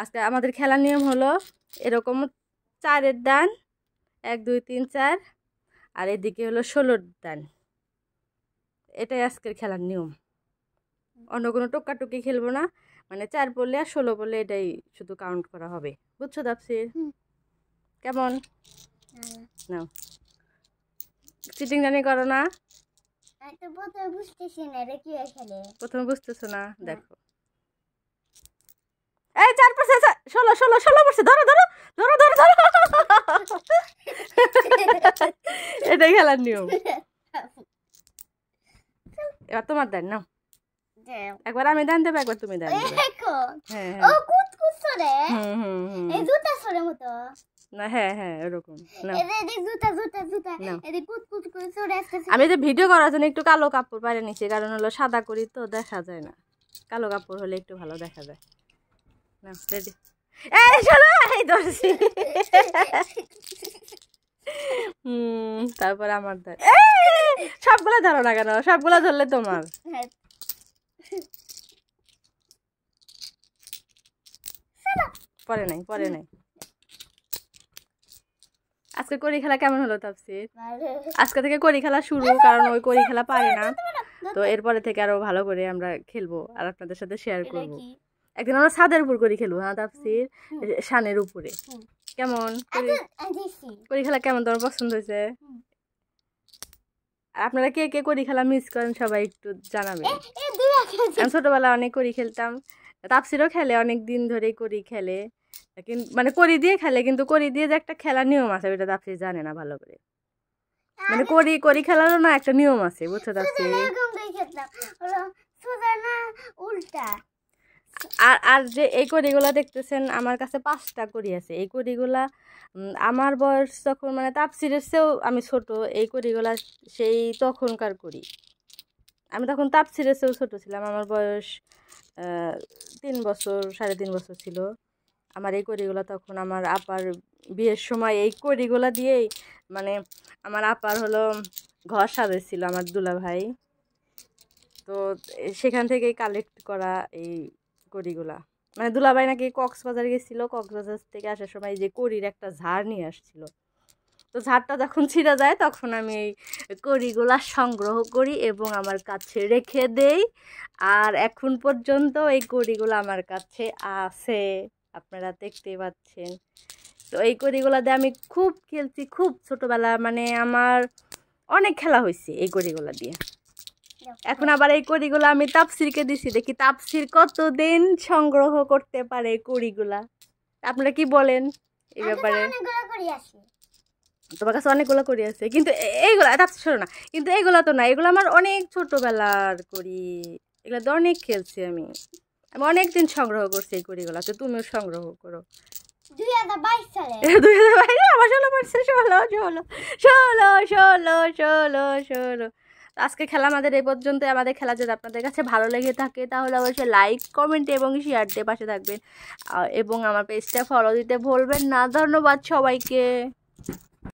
আজকে আমাদের খেলার নিয়ম হলো এরকম চারের দান এক দুই তিন চার আর এদিকে হলো ষোলোর দান এটাই আজকের খেলার নিয়ম অন্য কোনো টোকাটুকি খেলবো না মানে চার পড়লে আর ষোলো পড়লে এটাই শুধু কাউন্ট করা হবে বুঝছো তাপসির কেমন হ্যাঁ। নাও চিটিং জানি করো না প্রথমে বুঝতেছো না হ্যাঁ। দেখো এই চার পার্সেন্ট ষোলো ষোলো ষোলো পার্সেন্ট ধরো ধরো ধরো ধরো ধরো এটাই খেলার নিয়ম এবার তোমার দেন না একবার আমি দেন দেবো একবার তুমি দেন আমি যে ভিডিও করার জন্য একটু কালো কাপড় পারে নিচ্ছি কারণ হলো সাদা করি তো দেখা যায় না কালো কাপড় হলে একটু ভালো দেখা যায় ¡Eh, mm, আমার ধর ¡Eh! ধরো না কেন ধরলে তোমার পরে নাই পরে নাই আজকে করি খেলা কেমন হলো তাপসির আজকে থেকে করি খেলা শুরু কারণ ওই করি খেলা পারে না তো এরপরে থেকে আরো ভালো করে আমরা খেলবো আর আপনাদের সাথে শেয়ার করবো একদিন আমরা ছাদের উপর করি খেলবো হ্যাঁ তাপসির সানের উপরে কেমন করি আচ্ছা, আচ্ছা, খেলা কেমন তোমার পছন্দ হয়েছে আপনারা কে কে করি খেলা মিস করেন সবাই একটু জানাবেন আমি অনেক করি খেলতাম তাপসিরও খেলে অনেক দিন ধরেই করি খেলে কিন্তু মানে করি দিয়ে খেলে কিন্তু করি দিয়ে যে একটা খেলার নিয়ম আছে ওইটা তাপসির জানে না ভালো করে মানে করি করি খেলারও না একটা নিয়ম আছে বুঝছো তাপসির উল্টা আর আর যে এই কড়িগুলা দেখতেছেন আমার কাছে পাঁচটা কড়ি আছে এই কড়িগুলা আমার বয়স যখন মানে তাপসিরের চেয়েও আমি ছোট এই কড়িগুলা সেই তখনকার করি আমি তখন তাপসিরের চেয়েও ছোটো ছিলাম আমার বয়স তিন বছর সাড়ে তিন বছর ছিল আমার এই কড়িগুলা তখন আমার আপার বিয়ের সময় এই কড়িগুলা দিয়েই মানে আমার আপার হলো ঘর সাজেছিল আমার দুলা ভাই তো সেখান থেকেই কালেক্ট করা এই করিগুলা মানে দুলাভাই নাকি কক্সবাজার গেছিলো কক্সবাজার থেকে আসার সময় যে করির একটা ঝাড় নিয়ে আসছিল তো ঝাড়টা যখন ছিঁড়ে যায় তখন আমি এই কড়িগুলা সংগ্রহ করি এবং আমার কাছে রেখে দেই আর এখন পর্যন্ত এই কড়িগুলো আমার কাছে আছে আপনারা দেখতে পাচ্ছেন তো এই কড়িগুলা দিয়ে আমি খুব খেলছি খুব ছোটোবেলা মানে আমার অনেক খেলা হয়েছে এই কড়িগুলা দিয়ে এখন আবার এই কুড়িগুলো আমি তাপসিরকে দিছি দেখি তাপসির কতদিন সংগ্রহ করতে পারে কুড়িগুলা আপনারা কি বলেন এই ব্যাপারে তোমার কাছে অনেকগুলো করি আছে কিন্তু এইগুলো তাপসির শোনো না কিন্তু এইগুলো তো না এগুলো আমার অনেক ছোটবেলার করি এগুলো তো অনেক খেলছি আমি আমি অনেকদিন সংগ্রহ করছি এই কুড়িগুলা তো তুমিও সংগ্রহ করো দুই হাজার বাইশ সালে দুই হাজার বাইশ আমার ষোলো বছর ষোলো ষোলো ষোলো ষোলো ষোলো ষোলো তো আজকে খেলা আমাদের এ পর্যন্ত আমাদের খেলা যদি আপনাদের কাছে ভালো লেগে থাকে তাহলে অবশ্যই লাইক কমেন্ট এবং শেয়ার দিয়ে পাশে থাকবেন এবং আমার পেজটা ফলো দিতে ভুলবেন না ধন্যবাদ সবাইকে